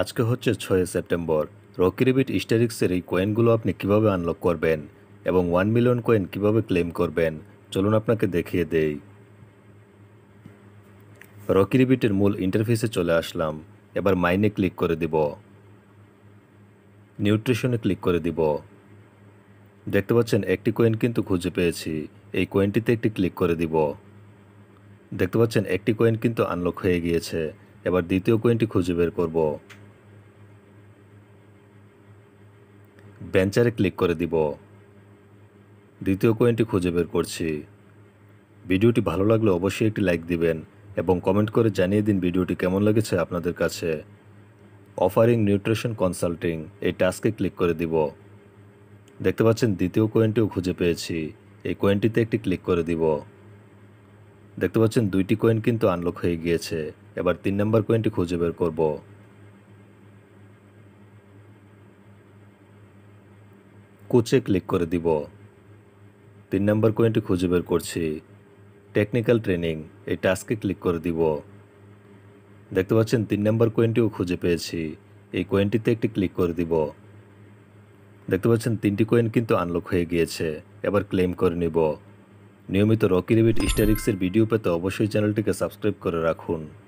আজকে হচ্ছে ছয় সেপ্টেম্বর রকিরিবিট স্টারিক্সের এই কয়েনগুলো আপনি কিভাবে আনলক করবেন এবং ওয়ান মিলিয়ন কয়েন কিভাবে ক্লেম করবেন চলুন আপনাকে দেখিয়ে দেই রকিরিবিটের মূল ইন্টারফেসে চলে আসলাম এবার মাইনে ক্লিক করে দিব নিউট্রিশনে ক্লিক করে দিব দেখতে পাচ্ছেন একটি কয়েন কিন্তু খুঁজে পেয়েছি এই কয়েনটিতে একটি ক্লিক করে দিব দেখতে পাচ্ছেন একটি কয়েন কিন্তু আনলক হয়ে গিয়েছে এবার দ্বিতীয় কয়েনটি খুঁজে বের করব বেঞ্চারে ক্লিক করে দিব দ্বিতীয় কয়েনটি খুঁজে বের করছি ভিডিওটি ভালো লাগলে অবশ্যই একটি লাইক দিবেন এবং কমেন্ট করে জানিয়ে দিন ভিডিওটি কেমন লেগেছে আপনাদের কাছে অফারিং নিউট্রিশন কনসাল্টিং এই টাস্কে ক্লিক করে দিব দেখতে পাচ্ছেন দ্বিতীয় কয়েনটিও খুঁজে পেয়েছি এই কয়েনটিতে একটি ক্লিক করে দিব দেখতে পাচ্ছেন দুইটি কয়েন কিন্তু আনলক হয়ে গিয়েছে এবার তিন নম্বর কয়েনটি খুঁজে বের করবো কোচে ক্লিক করে দিব তিন নম্বর কয়েনটি খুঁজে বের করছি টেকনিক্যাল ট্রেনিং এই টাস্কে ক্লিক করে দিব দেখতে পাচ্ছেন তিন নম্বর কয়েনটিও খুঁজে পেয়েছি এই কয়েনটিতে একটি ক্লিক করে দিব দেখতে পাচ্ছেন তিনটি কয়েন কিন্তু আনলক হয়ে গিয়েছে এবার ক্লেম করে নিব নিয়মিত রকি রিবিট স্টারিক্সের ভিডিও পেতে অবশ্যই চ্যানেলটিকে সাবস্ক্রাইব করে রাখুন